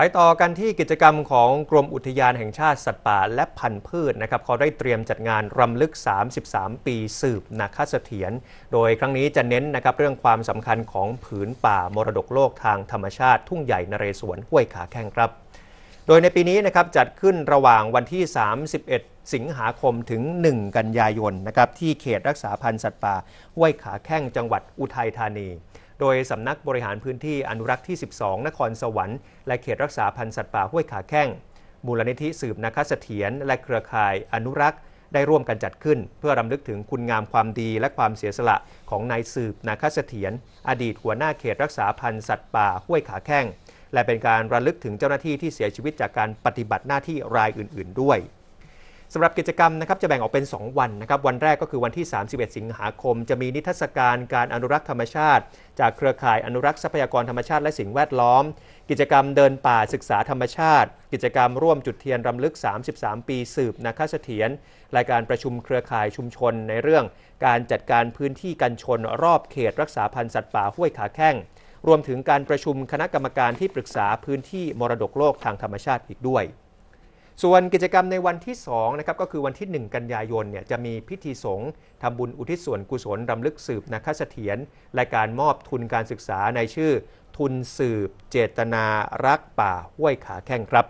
ไปต่อกันที่กิจกรรมของกรมอุทยานแห่งชาติสัตว์ป่าและพันธุ์พืชนะครับเขาได้เตรียมจัดงานรำลึก 33 ปีสืบ นาคเสถียรโดยครั้งนี้จะเน้นนะครับเรื่องความสำคัญของผืนป่า มรดกโลกทางธรรมชาติทุ่งใหญ่นเรศวรห้วยขาแข้งครับ โดยในปีนี้นะครับจัดขึ้นระหว่างวันที่ 31 สิงหาคมถึง 1 กันยายนนะครับที่เขตรักษาพันธุ์สัตว์ป่าห้วยขาแข้งจังหวัดอุทัยธานีโดยสำนักบริหารพื้นที่อนุรักษ์ที่ 12 นครสวรรค์และเขตรักษาพันธุ์สัตว์ป่าห้วยขาแข้ง มูลนิธิสืบนาคเสถียรและเครือข่ายอนุรักษ์ ได้ร่วมกันจัดขึ้นเพื่อรำลึกถึงคุณงามความดีและความเสียสละ ของนายสืบนาคเสถียรอดีตหัวหน้าเขตรักษาพันธุ์สัตว์ป่าห้วยขาแข้ง และเป็นการระลึกถึงเจ้าหน้าที่ที่เสียชีวิตจากการปฏิบัติหน้าที่รายอื่นๆด้วยสำหรับกิจกรรมนะครับจะแบ่งออกเป็น 2 วันนะครับวันแรกก็คือวันที่ 31 สิงหาคม จะมีนิทรรศการการอนุรักษ์ธรรมชาติ จากเครือข่ายอนุรักษ์ทรัพยากรธรรมชาติและสิ่งแวดล้อม กิจกรรมเดินป่าศึกษาธรรมชาติ กิจกรรมร่วมจุดเทียนรำลึก 33 ปีสืบนาคเสถียรรายการประชุมเครือข่ายชุมชนในเรื่อง การจัดการพื้นที่กันชนรอบเขตรักษาพันธุ์สัตว์ป่าห้วยขาแข้งรวมถึงการประชุมคณะกรรมการที่ปรึกษาพื้นที่มรดกโลกทางธรรมชาติอีกด้วยส่วนกิจกรรมในวันที่2นะครับก็คือวันที่ 1 กันยายนเนี่ยจะมีพิธีสงฆ์ทำบุญอุทิศส่วนกุศลรำลึกสืบนักเสถียรรายการมอบทุนการศึกษาในชื่อ ทุนสืบ เจตนารักป่าห้วยขาแข้งครับ